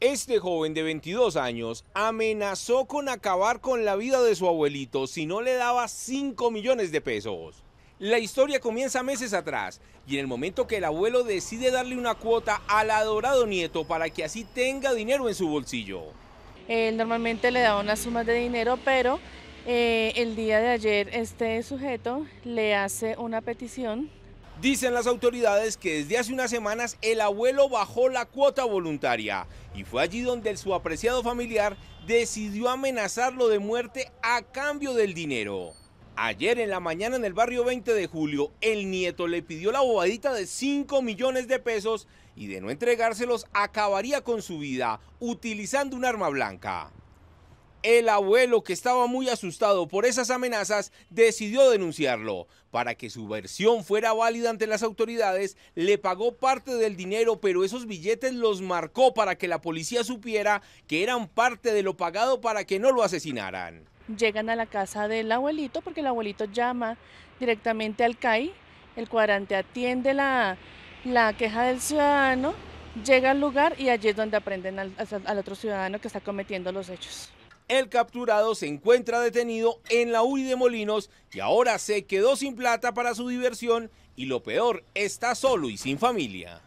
Este joven de 22 años amenazó con acabar con la vida de su abuelito si no le daba 5 millones de pesos. La historia comienza meses atrás y en el momento que el abuelo decide darle una cuota al adorado nieto para que así tenga dinero en su bolsillo. Él normalmente le da unas sumas de dinero, pero eh, el día de ayer este sujeto le hace una petición Dicen las autoridades que desde hace unas semanas el abuelo bajó la cuota voluntaria y fue allí donde su apreciado familiar decidió amenazarlo de muerte a cambio del dinero. Ayer en la mañana en el barrio 20 de julio, el nieto le pidió la bobadita de 5 millones de pesos y de no entregárselos acabaría con su vida utilizando un arma blanca. El abuelo, que estaba muy asustado por esas amenazas, decidió denunciarlo. Para que su versión fuera válida ante las autoridades, le pagó parte del dinero, pero esos billetes los marcó para que la policía supiera que eran parte de lo pagado para que no lo asesinaran. Llegan a la casa del abuelito porque el abuelito llama directamente al CAI, el cuadrante atiende la, queja del ciudadano llega al lugar y allí es donde aprenden al, otro ciudadano que está cometiendo los hechos. El capturado se encuentra detenido en la UI de Molinos y ahora se quedó sin plata para su diversión y lo peor, está solo y sin familia.